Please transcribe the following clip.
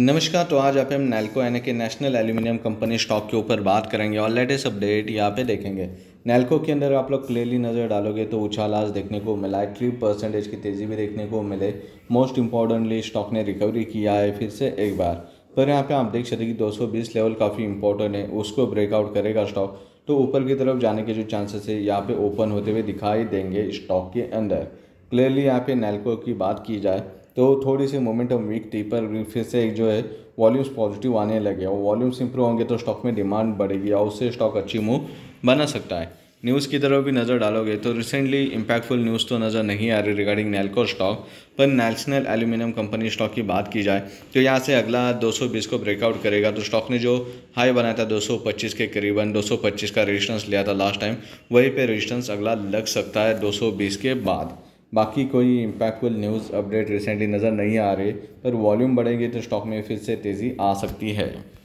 नमस्कार तो आज आप हम नैलको यानी कि नेशनल एल्यूमिनियम कंपनी स्टॉक के ऊपर बात करेंगे और लेटेस्ट अपडेट यहाँ पे देखेंगे नैलको के अंदर आप लोग क्लियरली नज़र डालोगे तो उछाल आज देखने को मिला है थ्री परसेंटेज की तेज़ी भी देखने को मिले मोस्ट इंपॉर्टेंटली स्टॉक ने रिकवरी किया है फिर से एक बार पर यहाँ पे आप देख सकते कि 220 लेवल काफ़ी इंपॉर्टेंट है उसको ब्रेकआउट करेगा स्टॉक तो ऊपर की तरफ जाने के जो चांसेस है यहाँ पे ओपन होते हुए दिखाई देंगे स्टॉक के अंदर क्लियरली यहाँ पे नैलको की बात की जाए तो थोड़ी सी मोमेंटम वीक थी पर फिर से एक जो है वॉल्यूम्स पॉजिटिव आने लगे और वॉल्यूम्स इंप्रूव होंगे तो स्टॉक में डिमांड बढ़ेगी और उससे स्टॉक अच्छी मूव बना सकता है न्यूज़ की तरफ भी नज़र डालोगे तो रिसेंटली इम्पैक्टफुल न्यूज़ तो नज़र नहीं आ रही रिगार्डिंग नैलको स्टॉक पर नेशनल एल्यूमिनियम कंपनी स्टॉक की बात की जाए तो यहाँ से अगला 220 को ब्रेकआउट करेगा तो स्टॉक ने जो हाई बनाया था 225 के करीबन 225 का रेजिस्टेंस लिया था लास्ट टाइम वहीं पे रेजिस्टेंस अगला लग सकता है 220 के बाद बाकी कोई इम्पैक्टफुल न्यूज़ अपडेट रिसेंटली नज़र नहीं आ रही पर वॉल्यूम बढ़ेंगे तो स्टॉक में फिर से तेज़ी आ सकती है